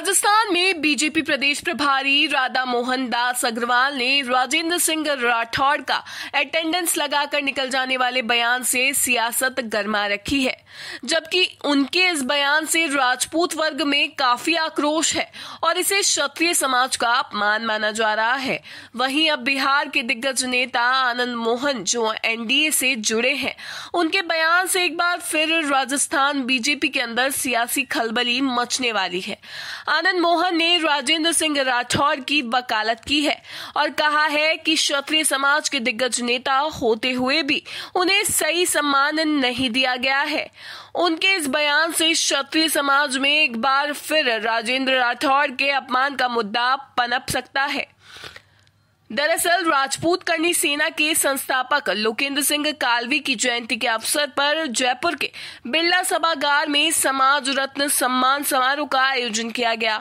राजस्थान में बीजेपी प्रदेश प्रभारी राधा मोहन दास अग्रवाल ने राजेंद्र सिंह राठौड़ का अटेंडेंस लगाकर निकल जाने वाले बयान से सियासत गर्मा रखी है जबकि उनके इस बयान से राजपूत वर्ग में काफी आक्रोश है और इसे क्षत्रिय समाज का अपमान माना जा रहा है वहीं अब बिहार के दिग्गज नेता आनंद मोहन जो एनडीए से जुड़े हैं उनके बयान से एक बार फिर राजस्थान बीजेपी के अंदर सियासी खलबली मचने वाली है आनंद मोहन ने राजेंद्र सिंह राठौर की वकालत की है और कहा है कि क्षत्रिय समाज के दिग्गज नेता होते हुए भी उन्हें सही सम्मान नहीं दिया गया है उनके इस बयान से क्षत्रिय समाज में एक बार फिर राजेंद्र राठौर के अपमान का मुद्दा पनप सकता है दरअसल राजपूत कर्णी सेना के संस्थापक लोकेंद्र सिंह कालवी की जयंती के अवसर पर जयपुर के बिरला सभागार में समाज रत्न सम्मान समारोह का आयोजन किया गया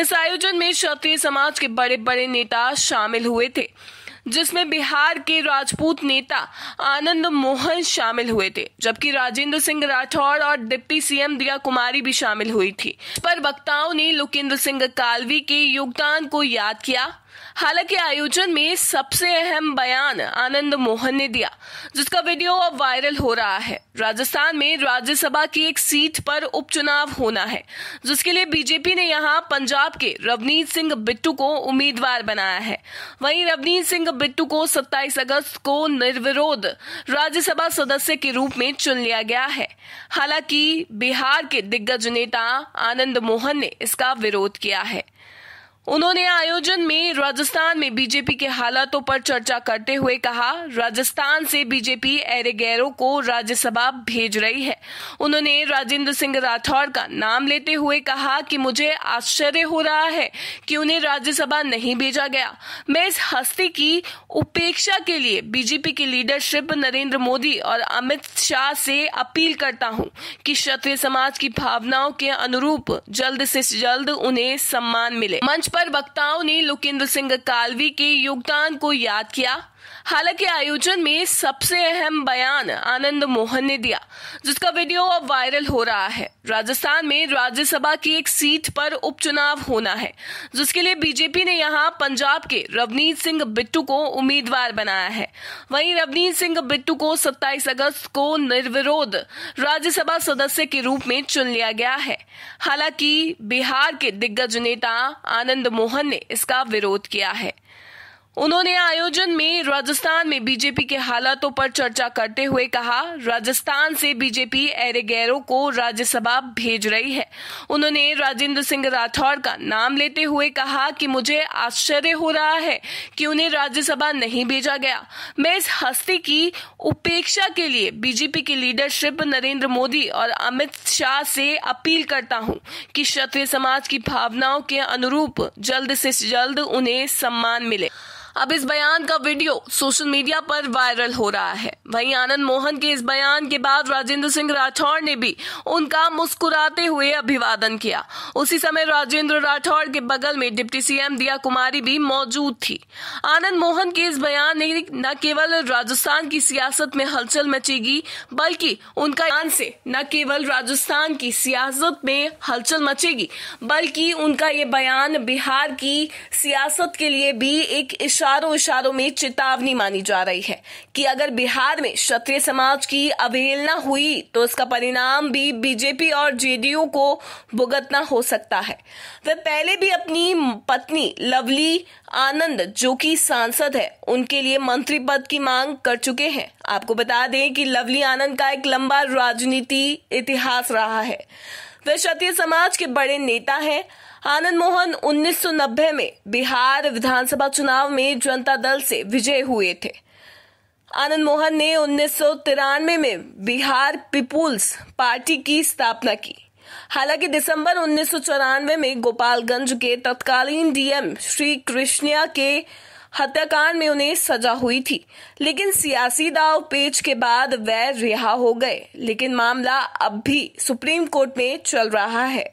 इस आयोजन में क्षत्रिय समाज के बड़े बड़े नेता शामिल हुए थे जिसमें बिहार के राजपूत नेता आनंद मोहन शामिल हुए थे जबकि राजेंद्र सिंह राठौड़ और डिप्टी सीएम दिया कुमारी भी शामिल हुई थी पर वक्ताओं ने लोकेंद्र सिंह कालवी के योगदान को याद किया हालांकि आयोजन में सबसे अहम बयान आनंद मोहन ने दिया जिसका वीडियो अब वायरल हो रहा है राजस्थान में राज्यसभा की एक सीट पर उपचुनाव होना है जिसके लिए बीजेपी ने यहां पंजाब के रवनीत सिंह बिट्टू को उम्मीदवार बनाया है वहीं रवनीत सिंह बिट्टू को 27 अगस्त को निर्विरोध राज्यसभा सदस्य के रूप में चुन लिया गया है हालांकि बिहार के दिग्गज नेता आनंद मोहन ने इसका विरोध किया है उन्होंने आयोजन में राजस्थान में बीजेपी के हालातों पर चर्चा करते हुए कहा राजस्थान से बीजेपी एरे गैरों को राज्यसभा भेज रही है उन्होंने राजेंद्र सिंह राठौर का नाम लेते हुए कहा कि मुझे आश्चर्य हो रहा है कि उन्हें राज्यसभा नहीं भेजा गया मैं इस हस्ती की उपेक्षा के लिए बीजेपी की लीडरशिप नरेंद्र मोदी और अमित शाह से अपील करता हूँ कि क्षत्रिय समाज की भावनाओं के अनुरूप जल्द से जल्द उन्हें सम्मान मिले मंच पर वक्ताओं ने लुकेंद्र सिंह कालवी के योगदान को याद किया हालांकि आयोजन में सबसे अहम बयान आनंद मोहन ने दिया जिसका वीडियो अब वायरल हो रहा है राजस्थान में राज्यसभा की एक सीट पर उपचुनाव होना है जिसके लिए बीजेपी ने यहां पंजाब के रवनीत सिंह बिट्टू को उम्मीदवार बनाया है वहीं रवनीत सिंह बिट्टू को 27 अगस्त को निर्विरोध राज्यसभा सदस्य के रूप में चुन लिया गया है हालांकि बिहार के दिग्गज नेता आनंद मोहन ने इसका विरोध किया है उन्होंने आयोजन में राजस्थान में बीजेपी के हालातों पर चर्चा करते हुए कहा राजस्थान से बीजेपी एरेगेरो को राज्यसभा भेज रही है उन्होंने राजेंद्र सिंह राठौर का नाम लेते हुए कहा कि मुझे आश्चर्य हो रहा है कि उन्हें राज्यसभा नहीं भेजा गया मैं इस हस्ती की उपेक्षा के लिए बीजेपी की लीडरशिप नरेंद्र मोदी और अमित शाह से अपील करता हूँ कि क्षत्रिय समाज की भावनाओं के अनुरूप जल्द से जल्द उन्हें सम्मान मिले अब इस बयान का वीडियो सोशल मीडिया पर वायरल हो रहा है वहीं आनंद मोहन के इस बयान के बाद राजेंद्र सिंह राठौड़ ने भी उनका मुस्कुराते हुए अभिवादन किया उसी समय राजेंद्र राठौड़ के बगल में डिप्टी सीएम दिया कुमारी भी मौजूद थी आनंद मोहन के इस बयान ने न केवल राजस्थान की सियासत में हलचल मचेगी बल्कि उनका बयान से न केवल राजस्थान की सियासत में हलचल मचेगी बल्कि उनका ये बयान बिहार की सियासत के लिए भी एक इशारा इशारों इशारों में चेतावनी मानी जा रही है कि अगर बिहार में क्षत्रिय समाज की अवहेलना हुई तो इसका परिणाम भी बीजेपी और जेडीयू को भुगतना हो सकता है वे पहले भी अपनी पत्नी लवली आनंद जो कि सांसद है उनके लिए मंत्री पद की मांग कर चुके हैं आपको बता दें कि लवली आनंद का एक लंबा राजनीति इतिहास रहा है वे क्षत्रिय समाज के बड़े नेता हैं आनंद मोहन 1990 में बिहार विधानसभा चुनाव में जनता दल से विजय हुए थे आनंद मोहन ने उन्नीस में बिहार पीपुल्स पार्टी की स्थापना की हालांकि दिसंबर उन्नीस में गोपालगंज के तत्कालीन डीएम श्री कृष्णिया के हत्याकांड में उन्हें सजा हुई थी लेकिन सियासी दाव पेच के बाद वह रिहा हो गए लेकिन मामला अब भी सुप्रीम कोर्ट में चल रहा है